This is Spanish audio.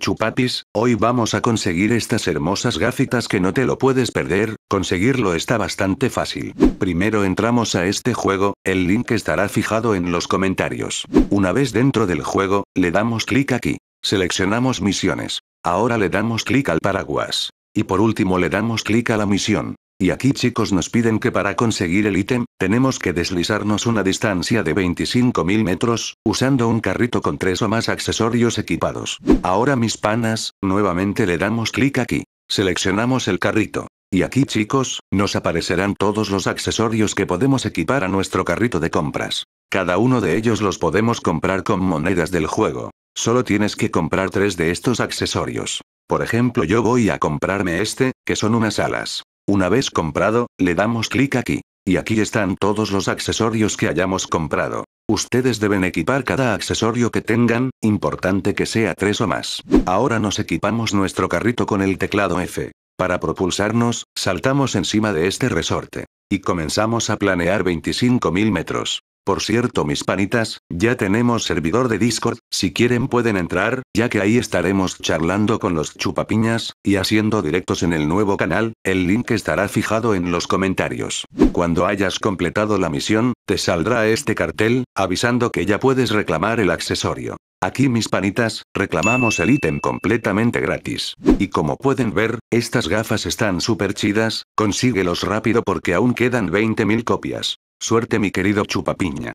Chupapis, hoy vamos a conseguir estas hermosas gafitas que no te lo puedes perder, conseguirlo está bastante fácil. Primero entramos a este juego, el link estará fijado en los comentarios. Una vez dentro del juego, le damos clic aquí. Seleccionamos misiones. Ahora le damos clic al paraguas. Y por último le damos clic a la misión. Y aquí chicos nos piden que para conseguir el ítem, tenemos que deslizarnos una distancia de 25.000 metros, usando un carrito con tres o más accesorios equipados. Ahora mis panas, nuevamente le damos clic aquí. Seleccionamos el carrito. Y aquí chicos, nos aparecerán todos los accesorios que podemos equipar a nuestro carrito de compras. Cada uno de ellos los podemos comprar con monedas del juego. Solo tienes que comprar tres de estos accesorios. Por ejemplo yo voy a comprarme este, que son unas alas. Una vez comprado, le damos clic aquí. Y aquí están todos los accesorios que hayamos comprado. Ustedes deben equipar cada accesorio que tengan, importante que sea tres o más. Ahora nos equipamos nuestro carrito con el teclado F. Para propulsarnos, saltamos encima de este resorte. Y comenzamos a planear 25.000 metros. Por cierto, mis panitas, ya tenemos servidor de Discord, si quieren pueden entrar, ya que ahí estaremos charlando con los chupapiñas, y haciendo directos en el nuevo canal, el link estará fijado en los comentarios. Cuando hayas completado la misión, te saldrá este cartel, avisando que ya puedes reclamar el accesorio. Aquí mis panitas, reclamamos el ítem completamente gratis. Y como pueden ver, estas gafas están súper chidas, consíguelos rápido porque aún quedan 20.000 copias. Suerte mi querido chupapiña.